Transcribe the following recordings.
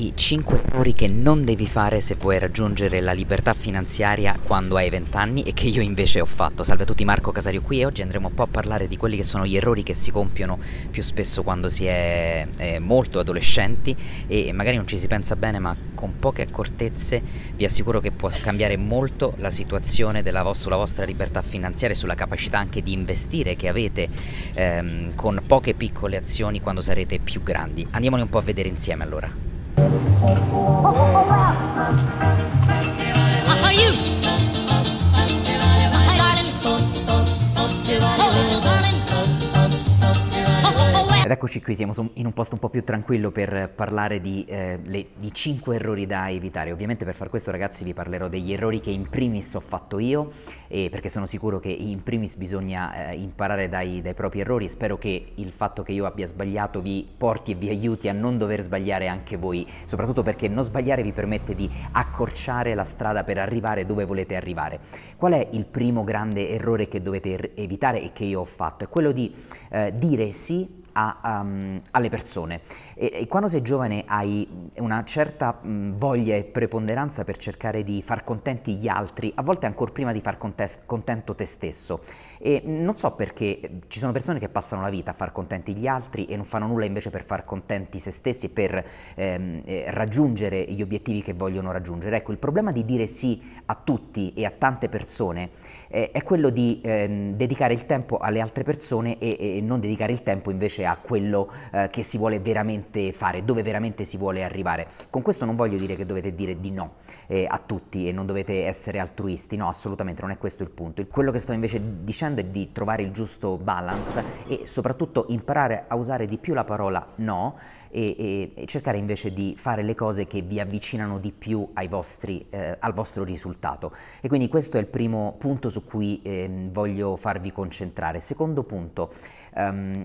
i 5 errori che non devi fare se vuoi raggiungere la libertà finanziaria quando hai 20 anni e che io invece ho fatto. Salve a tutti, Marco Casario qui e oggi andremo un po' a parlare di quelli che sono gli errori che si compiono più spesso quando si è eh, molto adolescenti e magari non ci si pensa bene, ma con poche accortezze vi assicuro che può cambiare molto la situazione vostra, sulla vostra libertà finanziaria e sulla capacità anche di investire che avete ehm, con poche piccole azioni quando sarete più grandi. Andiamoli un po' a vedere insieme allora. are you? Darling. Ed eccoci qui, siamo in un posto un po' più tranquillo per parlare di, eh, le, di 5 errori da evitare. Ovviamente per far questo ragazzi vi parlerò degli errori che in primis ho fatto io, eh, perché sono sicuro che in primis bisogna eh, imparare dai, dai, propri errori. Spero che il fatto che io abbia sbagliato vi porti e vi aiuti a non dover sbagliare anche voi, soprattutto perché non sbagliare vi permette di accorciare la strada per arrivare dove volete arrivare. Qual è il primo grande errore che dovete er-, evitare e che io ho fatto? È quello di eh, dire sì a, um, alle persone. E, e, quando sei giovane hai una certa mh, voglia e preponderanza per cercare di far contenti gli altri, a volte ancora prima di far contest- contento te stesso. E non so perché ci sono persone che passano la vita a far contenti gli altri e non fanno nulla invece per far contenti se stessi e per ehm, eh, raggiungere gli obiettivi che vogliono raggiungere. Ecco, il problema di dire sì a tutti e a tante persone eh, è quello di ehm, dedicare il tempo alle altre persone e, e, non dedicare il tempo invece a quello eh, che si vuole veramente fare, dove veramente si vuole arrivare. Con questo non voglio dire che dovete dire di no eh, a tutti e non dovete essere altruisti, no, assolutamente non è questo il punto. Quello che sto invece dicendo facendo è di trovare il giusto balance e soprattutto imparare a usare di più la parola no e, e, e cercare invece di fare le cose che vi avvicinano di più vostri, eh, al vostro risultato. E quindi questo è il primo punto su cui eh, voglio farvi concentrare. Secondo punto, um,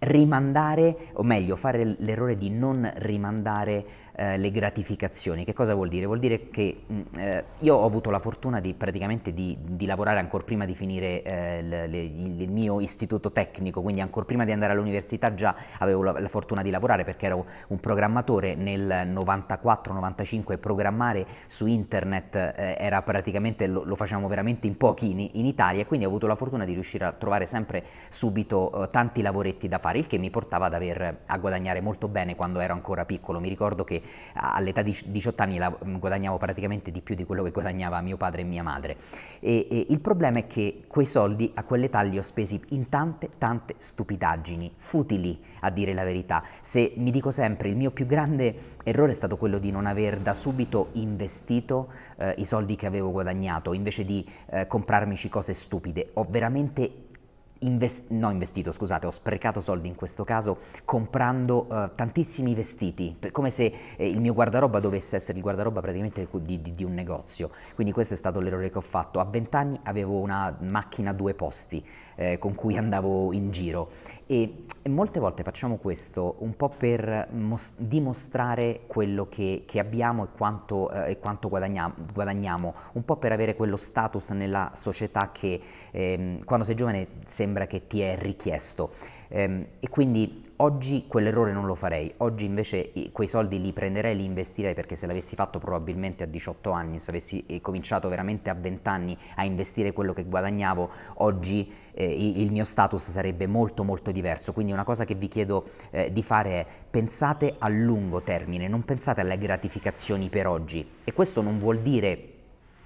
rimandare, o meglio, fare l'errore di non rimandare eh, le gratificazioni. Che cosa vuol dire? Vuol dire che mh, mm, eh, io ho avuto la fortuna di praticamente di, di lavorare ancora prima di finire eh, le, il mio istituto tecnico, quindi ancora prima di andare all'università già avevo la, la fortuna di lavorare perché ero un programmatore nel 94-95 programmare su internet eh, era praticamente, lo, lo, facciamo veramente in pochi in, in Italia e quindi ho avuto la fortuna di riuscire a trovare sempre subito eh, tanti lavoretti da fare, il che mi portava ad aver, a guadagnare molto bene quando ero ancora piccolo. Mi ricordo che all'età di 18 anni la, mm, guadagnavo praticamente di più di quello che guadagnava mio padre e mia madre. E, e il problema è che quei soldi a quell'età li ho spesi in tante, tante stupidaggini, futili a dire la verità. Se mi dico sempre, il mio più grande errore è stato quello di non aver da subito investito eh, i soldi che avevo guadagnato, invece di eh, comprarmici cose stupide. Ho veramente invest- no, investito, scusate, ho sprecato soldi in questo caso comprando eh, tantissimi vestiti, come se eh, il mio guardaroba dovesse essere il guardaroba praticamente di, di, di un negozio. Quindi questo è stato l'errore che ho fatto. A vent'anni avevo una macchina a due posti eh, con cui andavo in giro e, e, molte volte facciamo questo un po' per mos- dimostrare quello che, che, abbiamo e quanto, eh, e quanto guadagniamo, guadagniamo, un po' per avere quello status nella società che ehm, quando sei giovane sembra sembra che ti è richiesto. Ehm, e quindi oggi quell'errore non lo farei, oggi invece quei soldi li prenderei e li investirei perché se l'avessi fatto probabilmente a 18 anni, se avessi eh, cominciato veramente a 20 anni a investire quello che guadagnavo, oggi eh, il mio status sarebbe molto molto diverso. Quindi una cosa che vi chiedo eh, di fare è pensate a lungo termine, non pensate alle gratificazioni per oggi e questo non vuol dire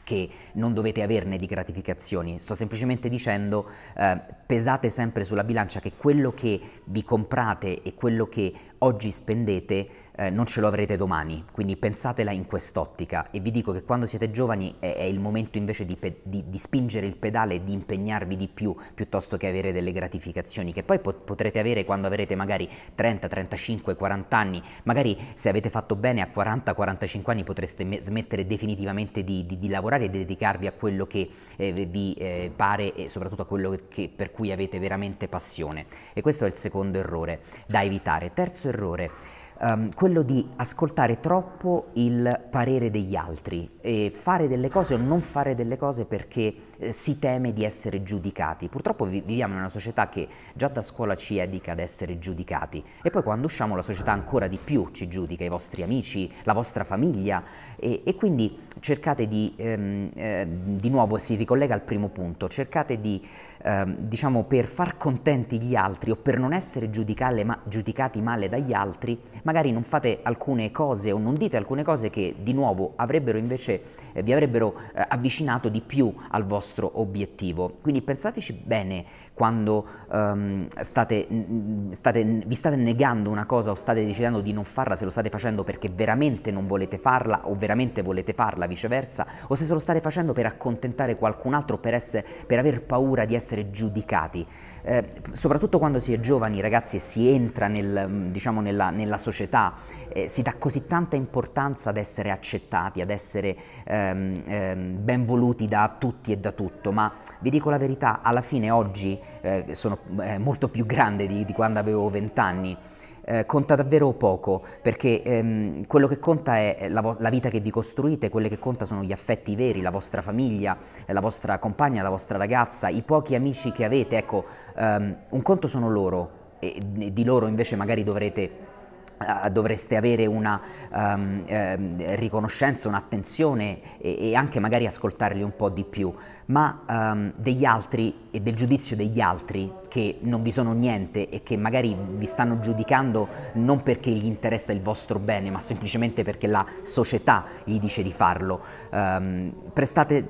che non dovete averne di gratificazioni, sto semplicemente dicendo eh, pesate sempre sulla bilancia che quello che vi comprate e quello che oggi spendete eh, non ce lo avrete domani, quindi pensatela in quest'ottica e vi dico che quando siete giovani è, è il momento invece di, pe- di, di, spingere il pedale e di impegnarvi di più piuttosto che avere delle gratificazioni che poi pot- potrete avere quando avrete magari 30, 35, 40 anni, magari se avete fatto bene a 40, 45 anni potreste me- smettere definitivamente di, di, lavorare e dedicarvi a quello che eh, vi eh, pare e soprattutto a quello che, per cui avete veramente passione e questo è il secondo errore da evitare. Terzo errore, um, quello di ascoltare troppo il parere degli altri e fare delle cose o non fare delle cose perché eh, si teme di essere giudicati. Purtroppo viviamo in una società che già da scuola ci educa ad essere giudicati e poi quando usciamo la società ancora di più ci giudica, i vostri amici, la vostra famiglia e, e quindi cercate di, ehm, eh, di nuovo si ricollega al primo punto, cercate di, ehm, diciamo, per far contenti gli altri o per non essere ma, giudicati male dagli altri, magari non fate alcune cose o non dite alcune cose che di nuovo avrebbero invece, eh, vi avrebbero eh, avvicinato di più al vostro vostro obiettivo. Quindi pensateci bene quando um, state, state, vi state negando una cosa o state decidendo di non farla, se lo state facendo perché veramente non volete farla o veramente volete farla, viceversa, o se, se lo state facendo per accontentare qualcun altro, per, essere, per aver paura di essere giudicati. Eh, soprattutto quando si è giovani, ragazzi, e si entra nel, diciamo, nella, nella, società, eh, si dà così tanta importanza ad essere accettati, ad essere ehm, ehm, ben voluti da tutti e da tutto, ma vi dico la verità, alla fine oggi eh, sono eh, molto più grande di, di quando avevo 20 anni. Eh, conta davvero poco perché ehm, quello che conta è la, la, vita che vi costruite, quelle che conta sono gli affetti veri, la vostra famiglia, eh, la vostra compagna, la vostra ragazza, i pochi amici che avete, ecco, ehm, un conto sono loro e, e di loro invece magari dovrete eh, dovreste avere una um, eh, riconoscenza, un'attenzione e, e, anche magari ascoltarli un po' di più, ma um, degli altri e del giudizio degli altri che non vi sono niente e che magari vi stanno giudicando non perché gli interessa il vostro bene, ma semplicemente perché la società gli dice di farlo. Um, prestate,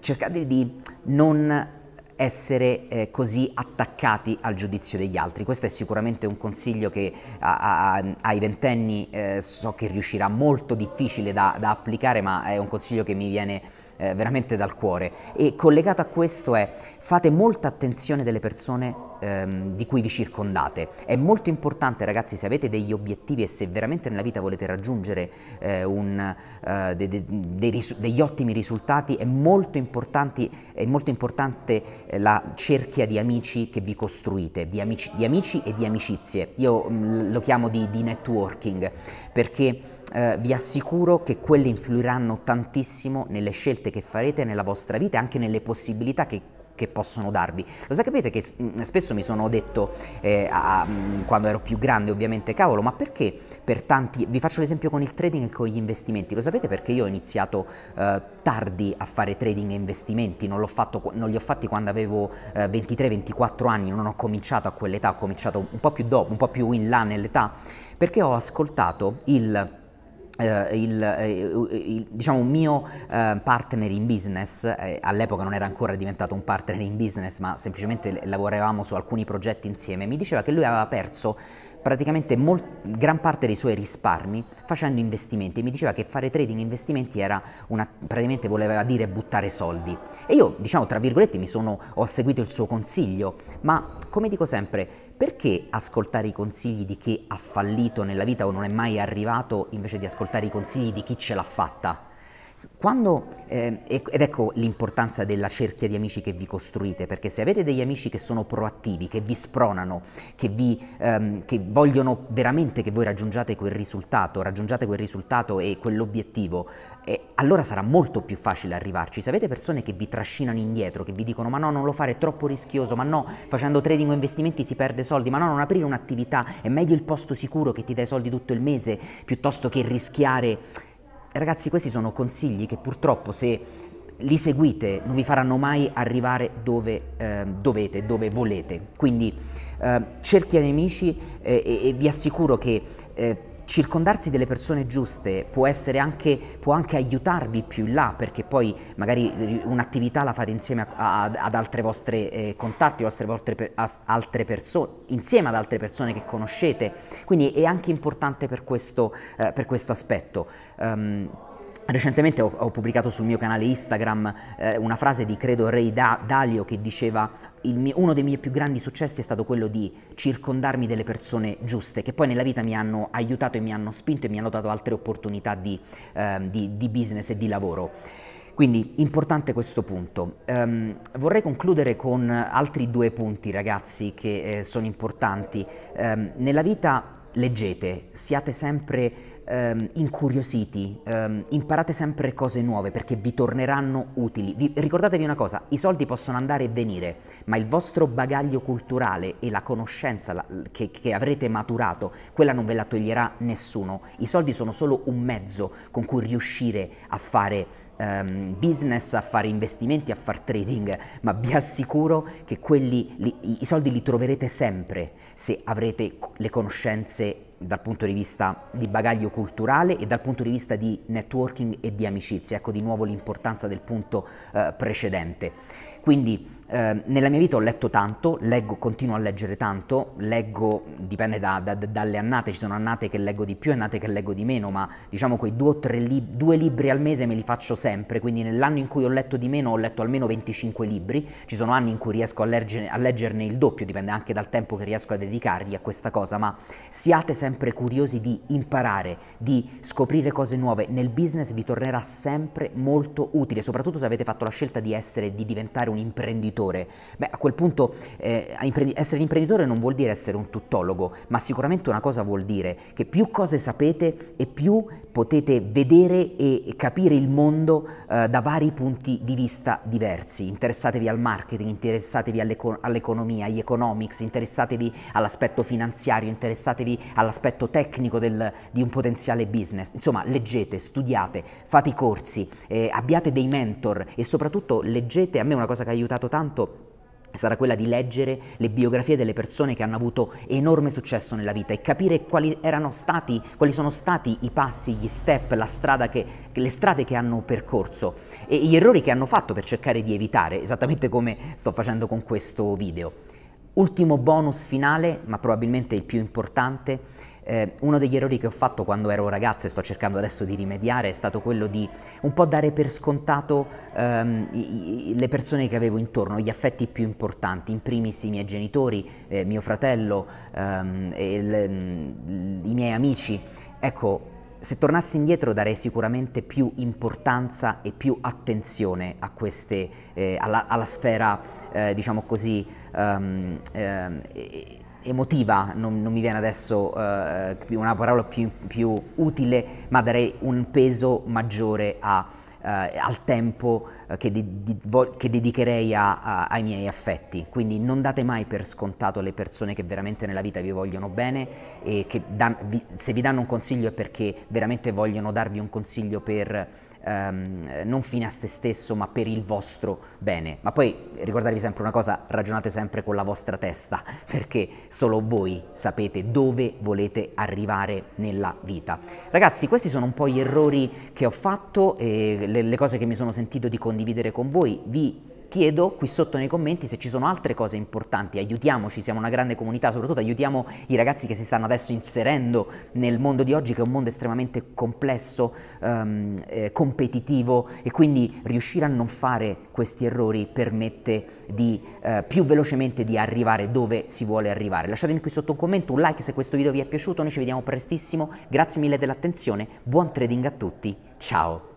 cercate di non essere eh, così attaccati al giudizio degli altri. Questo è sicuramente un consiglio che a, a, ai ventenni eh, so che riuscirà molto difficile da, da applicare, ma è un consiglio che mi viene eh, veramente dal cuore. E collegato a questo è fate molta attenzione delle persone ehm, di cui vi circondate. È molto importante ragazzi se avete degli obiettivi e se veramente nella vita volete raggiungere eh, un, eh, de, de, de, degli ottimi risultati, è molto, è molto importante eh, la cerchia di amici che vi costruite, di amici, di amici e di amicizie. Io mh, mm, lo chiamo di, di networking perché eh, vi assicuro che quelle influiranno tantissimo nelle scelte che farete nella vostra vita e anche nelle possibilità che che possono darvi. Lo sapete che mm, spesso mi sono detto, eh, a, mm, quando ero più grande ovviamente, cavolo, ma perché per tanti, vi faccio l'esempio con il trading e con gli investimenti, lo sapete perché io ho iniziato eh, tardi a fare trading e investimenti, non, fatto, non li ho fatti quando avevo eh, 23-24 anni, non ho cominciato a quell'età, ho cominciato un po' più dopo, un po' più in là nell'età, perché ho ascoltato il eh, il, eh, il diciamo, mio eh, partner in business, eh, all'epoca non era ancora diventato un partner in business, ma semplicemente lavoravamo su alcuni progetti insieme, mi diceva che lui aveva perso praticamente gran parte dei suoi risparmi facendo investimenti. Mi diceva che fare trading investimenti era una, praticamente voleva dire buttare soldi. E io, diciamo, tra virgolette, mi sono, ho seguito il suo consiglio, ma come dico sempre, perché ascoltare i consigli di chi ha fallito nella vita o non è mai arrivato invece di ascoltare i consigli di chi ce l'ha fatta? Quando, eh, ed ecco l'importanza della cerchia di amici che vi costruite, perché se avete degli amici che sono proattivi, che vi spronano, che, vi, ehm, che vogliono veramente che voi raggiungiate quel risultato, raggiungiate quel risultato e quell'obiettivo, eh, allora sarà molto più facile arrivarci. Se avete persone che vi trascinano indietro, che vi dicono ma no, non lo fare, è troppo rischioso, ma no, facendo trading o investimenti si perde soldi, ma no, non aprire un'attività, è meglio il posto sicuro che ti dai soldi tutto il mese piuttosto che rischiare Ragazzi, questi sono consigli che purtroppo se li seguite non vi faranno mai arrivare dove eh, dovete, dove volete. Quindi eh, cerchi amici eh, e, e, vi assicuro che eh, circondarsi delle persone giuste può, anche, può anche, aiutarvi più in là, perché poi magari eh, un'attività la fate insieme a, a, ad altre vostre eh, contatti, vostre, vostre, a, altre persone, insieme ad altre persone che conoscete. Quindi è anche importante per questo, eh, per questo aspetto. Um, Recentemente ho, ho, pubblicato sul mio canale Instagram eh, una frase di credo Ray da- Dalio che diceva mio, uno dei miei più grandi successi è stato quello di circondarmi delle persone giuste che poi nella vita mi hanno aiutato e mi hanno spinto e mi hanno dato altre opportunità di, eh, di, di business e di lavoro. Quindi importante questo punto. Um, vorrei concludere con altri due punti ragazzi che eh, sono importanti. Um, nella vita leggete, siate sempre ehm, incuriositi, ehm, imparate sempre cose nuove perché vi torneranno utili. Vi, ricordatevi una cosa, i soldi possono andare e venire, ma il vostro bagaglio culturale e la conoscenza la, che, che avrete maturato, quella non ve la toglierà nessuno. I soldi sono solo un mezzo con cui riuscire a fare ehm, business, a fare investimenti, a fare trading, ma vi assicuro che quelli, li, i soldi li troverete sempre se avrete le conoscenze dal punto di vista di bagaglio culturale e dal punto di vista di networking e di amicizia. Ecco di nuovo l'importanza del punto eh, precedente. Quindi Ehm, nella mia vita ho letto tanto, leggo, continuo a leggere tanto, leggo, dipende da, da, dalle annate, ci sono annate che leggo di più e annate che leggo di meno, ma diciamo quei due o tre lib- due libri al mese me li faccio sempre, quindi nell'anno in cui ho letto di meno ho letto almeno 25 libri, ci sono anni in cui riesco a, leggerne, a leggerne il doppio, dipende anche dal tempo che riesco a dedicargli a questa cosa, ma siate sempre curiosi di imparare, di scoprire cose nuove, nel business vi tornerà sempre molto utile, soprattutto se avete fatto la scelta di essere, di diventare un imprenditore imprenditore? Beh, a quel punto eh, essere un imprenditore non vuol dire essere un tuttologo, ma sicuramente una cosa vuol dire che più cose sapete e più potete vedere e capire il mondo eh, da vari punti di vista diversi. Interessatevi al marketing, interessatevi all'economia, agli economics, interessatevi all'aspetto finanziario, interessatevi all'aspetto tecnico del, di un potenziale business. Insomma, leggete, studiate, fate i corsi, eh, abbiate dei mentor e soprattutto leggete, a me è una cosa che ha aiutato tanto, tanto sarà quella di leggere le biografie delle persone che hanno avuto enorme successo nella vita e capire quali, erano stati, quali sono stati i passi, gli step, che, le strade che hanno percorso e gli errori che hanno fatto per cercare di evitare, esattamente come sto facendo con questo video. Ultimo bonus finale, ma probabilmente il più importante, eh, uno degli errori che ho fatto quando ero ragazzo e sto cercando adesso di rimediare è stato quello di un po' dare per scontato ehm, i, i, le persone che avevo intorno, gli affetti più importanti, in primis i miei genitori, eh, mio fratello, ehm, le, mm, i miei amici. Ecco, se tornassi indietro darei sicuramente più importanza e più attenzione a queste, eh, alla, alla, sfera, eh, diciamo così, um, eh, emotiva, non, non, mi viene adesso eh, una parola più, più, utile, ma darei un peso maggiore a, eh, al tempo eh, che, di, di, che dedicherei a, a, ai miei affetti. Quindi non date mai per scontato le persone che veramente nella vita vi vogliono bene e che dan, vi, se vi danno un consiglio è perché veramente vogliono darvi un consiglio per ehm, non fine a se stesso ma per il vostro bene. Ma poi ricordatevi sempre una cosa, ragionate sempre con la vostra testa perché solo voi sapete dove volete arrivare nella vita. Ragazzi questi sono un po' gli errori che ho fatto e le, le cose che mi sono sentito di condividere con voi. Vi chiedo qui sotto nei commenti se ci sono altre cose importanti, aiutiamoci, siamo una grande comunità, soprattutto aiutiamo i ragazzi che si stanno adesso inserendo nel mondo di oggi che è un mondo estremamente complesso, um, eh, competitivo e quindi riuscire a non fare questi errori permette di eh, più velocemente di arrivare dove si vuole arrivare. Lasciatemi qui sotto un commento, un like se questo video vi è piaciuto, noi ci vediamo prestissimo, grazie mille dell'attenzione, buon trading a tutti, ciao!